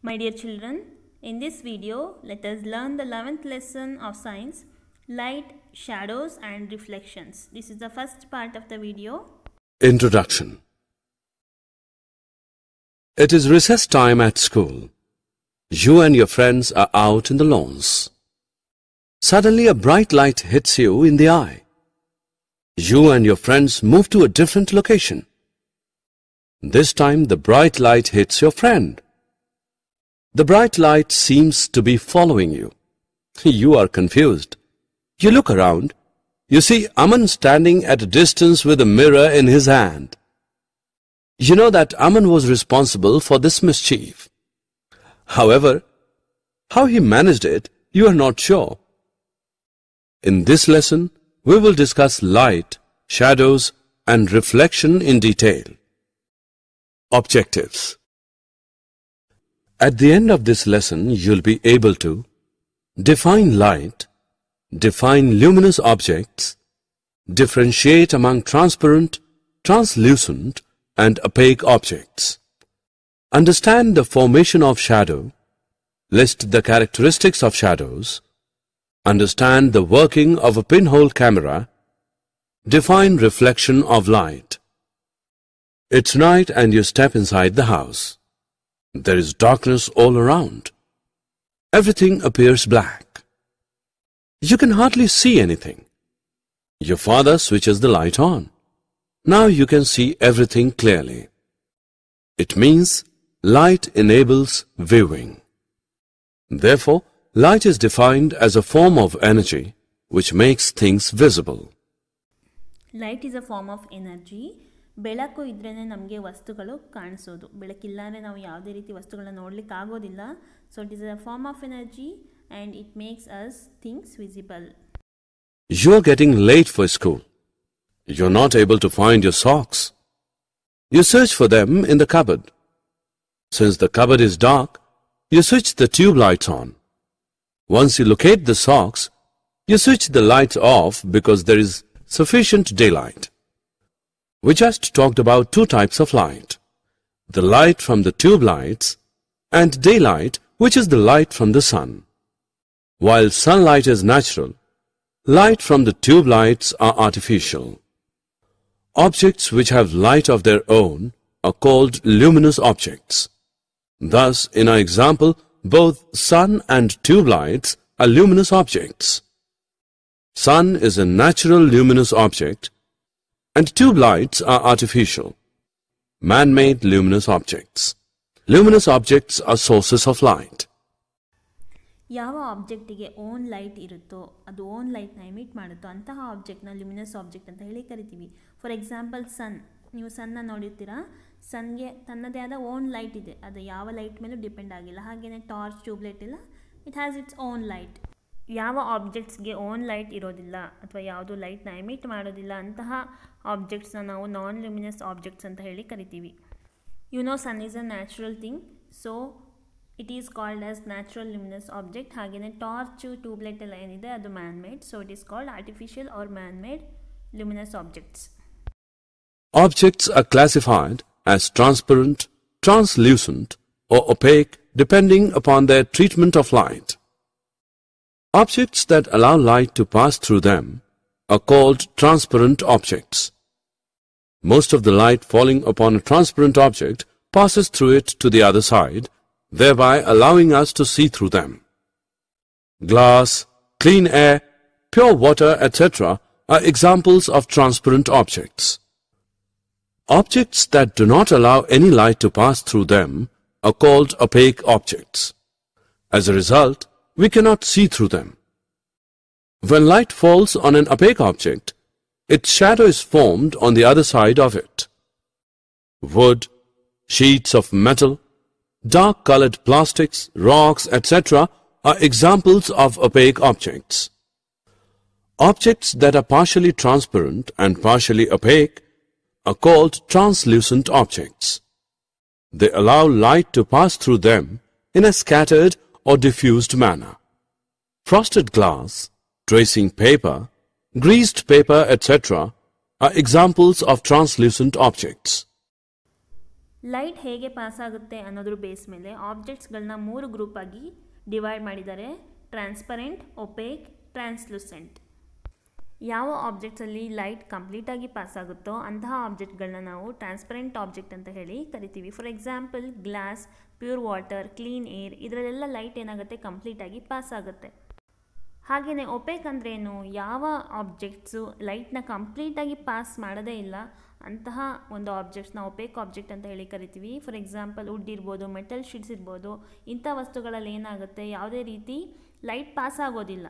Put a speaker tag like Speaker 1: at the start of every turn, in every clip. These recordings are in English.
Speaker 1: My dear children, in this video, let us learn the 11th lesson of science, light, shadows and reflections. This is the first part of the video.
Speaker 2: Introduction It is recess time at school. You and your friends are out in the lawns. Suddenly a bright light hits you in the eye. You and your friends move to a different location. This time the bright light hits your friend. The bright light seems to be following you. You are confused. You look around. You see Aman standing at a distance with a mirror in his hand. You know that Aman was responsible for this mischief. However, how he managed it, you are not sure. In this lesson, we will discuss light, shadows and reflection in detail. Objectives at the end of this lesson, you'll be able to define light, define luminous objects, differentiate among transparent, translucent and opaque objects, understand the formation of shadow, list the characteristics of shadows, understand the working of a pinhole camera, define reflection of light. It's night and you step inside the house. There is darkness all around. Everything appears black. You can hardly see anything. Your father switches the light on. Now you can see everything clearly. It means light enables viewing. Therefore, light is defined as a form of energy which makes things visible.
Speaker 1: Light is a form of energy ಬೆಳಕು ಇದ್ರೇ ನಮಗೆ ವಸ್ತುಗಳು ಕಾಣಿಸೋದು ಬೆಳಕಿಲ್ಲಾಂದರೆ ನಾವು ಯಾವುದೇ ರೀತಿ ವಸ್ತುಗಳನ್ನ ನೋಡಲಿಕ್ಕೆ ಆಗೋದಿಲ್ಲ so it is a form of energy and it makes us things visible
Speaker 2: you are getting late for school you are not able to find your socks you search for them in the cupboard since the cupboard is dark you switch the tube lights on once you locate the socks you switch the lights off because there is sufficient day light we just talked about two types of light. The light from the tube lights and daylight which is the light from the sun. While sunlight is natural, light from the tube lights are artificial. Objects which have light of their own are called luminous objects. Thus, in our example, both sun and tube lights are luminous objects. Sun is a natural luminous object and tube lights are artificial, man-made luminous objects. Luminous objects are sources of light.
Speaker 1: ಯಾವ ಆಬ್ಜೆಕ್ಟಿಗೆ own light ಇರುತ್ತೋ ಅದು own ಲೈಟ್ನ emit ಮಾಡುತ್ತೋ ಅಂತಹ ಆಬ್ಜೆಕ್ಟ್ನ luminous object ಅಂತ ಹೇಳಿ ಕರಿತೀವಿ for example ಸನ್ ನೀವು ಸನ್ನ ನೋಡಿರ್ತೀರಾ ಸನ್ಗೆ ತನ್ನದೇ ಆದ ಓನ್ ಲೈಟ್ ಇದೆ ಅದು ಯಾವ ಲೈಟ್ ಮೇಲೂ ಡಿಪೆಂಡ್ ಆಗಿಲ್ಲ ಹಾಗೆಯೇ ಟಾರ್ಚ್ ಟ್ಯೂಬ್ಲೈಟ್ ಇಲ್ಲ it has its own light ಯಾವ ಆಬ್ಜೆಕ್ಟ್ಸ್ಗೆ ಓನ್ ಲೈಟ್ ಇರೋದಿಲ್ಲ ಅಥವಾ ಯಾವುದು ಲೈಟ್ನ ಎಮಿಟ್ ಮಾಡೋದಿಲ್ಲ ಅಂತಹ ಆಬ್ಜೆಕ್ಟ್ಸ್ನ ನಾವು ನಾನ್ ಲ್ಯೂಮಿನಸ್ ಆಬ್ಜೆಕ್ಟ್ಸ್ ಅಂತ ಹೇಳಿ ಕರಿತೀವಿ you know sun is a natural thing so it is called as natural luminous object ಹಾಗೆಯೇ ಟಾರ್ಚ್ ಟ್ಯೂಬ್ಲೈಟ್ ಎಲ್ಲ ಏನಿದೆ ಅದು man made so it is called artificial or man made luminous objects
Speaker 2: objects are classified as transparent translucent or depending depending the their treatment light Objects that allow light to pass through them are called transparent objects. Most of the light falling upon a transparent object passes through it to the other side, thereby allowing us to see through them. Glass, clean air, pure water, etc. are examples of transparent objects. Objects that do not allow any light to pass through them are called opaque objects. As a result, we cannot see through them. When light falls on an opaque object, its shadow is formed on the other side of it. Wood, sheets of metal, dark-colored plastics, rocks, etc. are examples of opaque objects. Objects that are partially transparent and partially opaque are called translucent objects. They allow light to pass through them in a scattered or diffused manner. Frosted glass, tracing paper, greased paper, etc. are examples of translucent objects.
Speaker 1: Light ಹೇಗೆ pass ಆಗುತ್ತೆ ಅನ್ನೋದ್ರ base ಮೇಲೆ ಆಬ್ಜೆಕ್ಟ್ಸ್ಗಳನ್ನ ಮೂರು group ಆಗಿ divide ಮಾಡಿದ್ದಾರೆ transparent OPEC translucent ಯಾವ ಆಬ್ಜೆಕ್ಟ್ಸಲ್ಲಿ light ಕಂಪ್ಲೀಟಾಗಿ pass ಆಗುತ್ತೋ ಅಂತಹ ಆಬ್ಜೆಕ್ಟ್ಗಳನ್ನ ನಾವು ಟ್ರಾನ್ಸ್ಪರೆಂಟ್ ಆಬ್ಜೆಕ್ಟ್ ಅಂತ ಹೇಳಿ ಕರಿತೀವಿ for example glass pure water clean air ಇದರಲ್ಲೆಲ್ಲ ಲೈಟ್ ಏನಾಗುತ್ತೆ ಕಂಪ್ಲೀಟಾಗಿ ಪಾಸ್ ಆಗುತ್ತೆ ಹಾಗೆಯೇ ಒಪೇಕ್ ಅಂದ್ರೇನು ಯಾವ ಆಬ್ಜೆಕ್ಟ್ಸು ಲೈಟ್ನ ಕಂಪ್ಲೀಟಾಗಿ ಪಾಸ್ ಮಾಡೋದೇ ಇಲ್ಲ ಅಂತಹ ಒಂದು ಆಬ್ಜೆಕ್ಟ್ಸ್ನ ಒಪೇಕ್ ಆಬ್ಜೆಕ್ಟ್ ಅಂತ ಹೇಳಿ ಕರಿತೀವಿ ಫಾರ್ ಎಕ್ಸಾಂಪಲ್ ವುಡ್ ಇರ್ಬೋದು ಮೆಟಲ್ ಶೀಟ್ಸ್ ಇರ್ಬೋದು ಇಂಥ ವಸ್ತುಗಳಲ್ಲಿ ಏನಾಗುತ್ತೆ ಯಾವುದೇ ರೀತಿ ಲೈಟ್ ಪಾಸ್ ಆಗೋದಿಲ್ಲ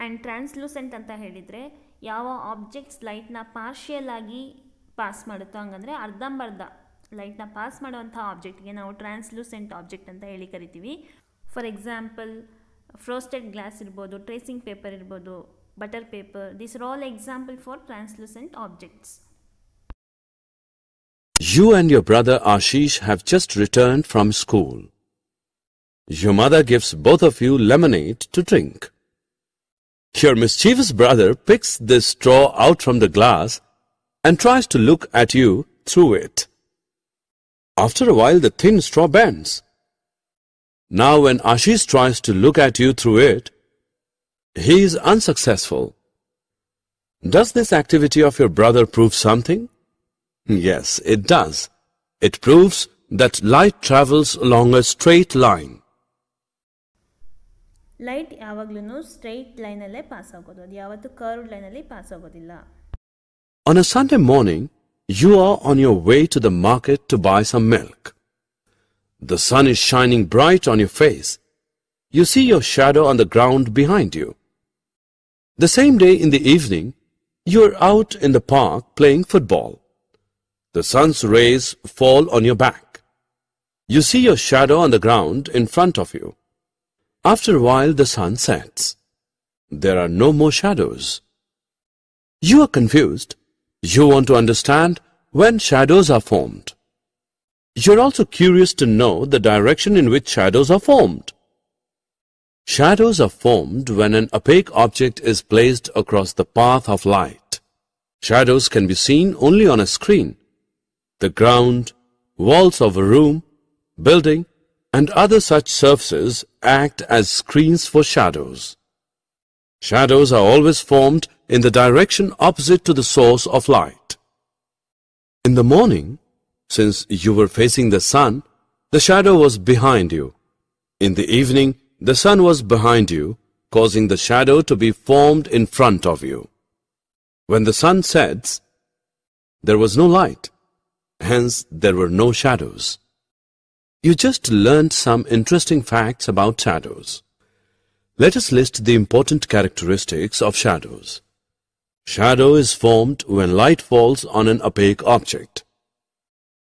Speaker 1: ಆ್ಯಂಡ್ ಟ್ರಾನ್ಸ್ಲೂಸೆಂಟ್ ಅಂತ ಹೇಳಿದರೆ ಯಾವ ಆಬ್ಜೆಕ್ಟ್ಸ್ ಲೈಟ್ನ ಪಾರ್ಷಿಯಲ್ ಆಗಿ ಪಾಸ್ ಮಾಡುತ್ತೋ ಹಂಗಂದರೆ ಅರ್ಧಂಬರ್ಧ light na pass madantha object again now translucent object and the karitivi. For example, frosted glass irbodo, tracing paper irbodo, butter paper. These are all examples for translucent objects.
Speaker 2: You and your brother Ashish have just returned from school. Your mother gives both of you lemonade to drink. Your mischievous brother picks this straw out from the glass and tries to look at you through it. After a while, the thin straw bends. Now when Ashish tries to look at you through it, he is unsuccessful. Does this activity of your brother prove something? Yes, it does. It proves that light travels along a straight line.
Speaker 1: Light ಯಾವಾಗ್ಲೂ straight ಲೈನಲ್ಲೇ pass ಆಗೋದು ಅದು curved line ಲೈನಲ್ಲಿ pass ಆಗೋದಿಲ್ಲ
Speaker 2: On a Sunday morning, you are on your way to the market to buy some milk. The sun is shining bright on your face. You see your shadow on the ground behind you. The same day in the evening, you are out in the park playing football. The sun's rays fall on your back. You see your shadow on the ground in front of you. After a while, the sun sets. There are no more shadows. You are confused you want to understand when shadows are formed. You're also curious to know the direction in which shadows are formed. Shadows are formed when an opaque object is placed across the path of light. Shadows can be seen only on a screen. The ground, walls of a room, building, and other such surfaces act as screens for shadows. Shadows are always formed in the direction opposite to the source of light. In the morning, since you were facing the sun, the shadow was behind you. In the evening, the sun was behind you, causing the shadow to be formed in front of you. When the sun sets, there was no light. Hence, there were no shadows. You just learned some interesting facts about shadows. Let us list the important characteristics of shadows. Shadow is formed when light falls on an opaque object.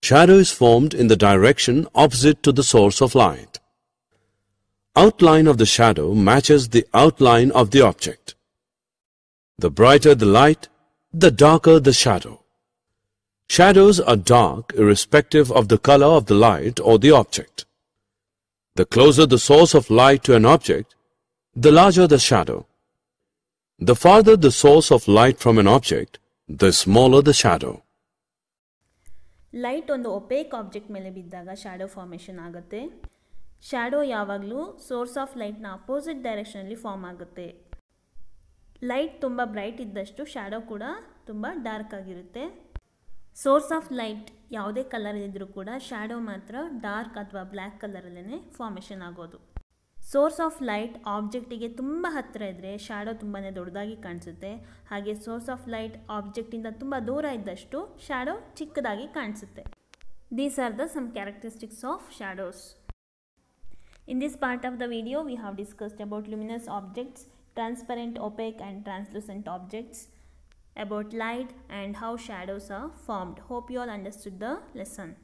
Speaker 2: Shadow is formed in the direction opposite to the source of light. Outline of the shadow matches the outline of the object. The brighter the light, the darker the shadow. Shadows are dark irrespective of the color of the light or the object. The closer the source of light to an object, the larger the shadow. The farther the source of light from an object, the smaller the shadow.
Speaker 1: Light ಒಂದು opaque object ಮೇಲೆ ಬಿದ್ದಾಗ shadow formation ಆಗುತ್ತೆ shadow ಯಾವಾಗಲೂ source of ಲೈಟ್ನ opposite ಡೈರೆಕ್ಷನಲ್ಲಿ form ಆಗುತ್ತೆ light ತುಂಬ bright ಇದ್ದಷ್ಟು ಶ್ಯಾಡೋ ಕೂಡ ತುಂಬ ಡಾರ್ಕ್ ಆಗಿರುತ್ತೆ ಸೋರ್ಸ್ ಆಫ್ ಲೈಟ್ ಯಾವುದೇ ಕಲರ್ ಇದ್ದರೂ ಕೂಡ ಶ್ಯಾಡೋ ಮಾತ್ರ ಡಾರ್ಕ್ ಅಥವಾ ಬ್ಲ್ಯಾಕ್ ಕಲರಲ್ಲೇ ಫಾರ್ಮೇಷನ್ ಆಗೋದು ಸೋರ್ಸ್ ಆಫ್ ಲೈಟ್ ಆಬ್ಜೆಕ್ಟಿಗೆ ತುಂಬ ಹತ್ತಿರ ಇದ್ದರೆ ಶ್ಯಾಡೋ ತುಂಬಾ ದೊಡ್ಡದಾಗಿ ಕಾಣಿಸುತ್ತೆ ಹಾಗೆ ಸೋರ್ಸ್ ಆಫ್ ಲೈಟ್ ಆಬ್ಜೆಕ್ಟಿಂದ ತುಂಬ ದೂರ ಇದ್ದಷ್ಟು ಶ್ಯಾಡೋ ಚಿಕ್ಕದಾಗಿ ಕಾಣಿಸುತ್ತೆ these are the some characteristics of shadows in this part of the video we have discussed about luminous objects transparent opaque and translucent objects about light and how shadows are formed hope you all understood the lesson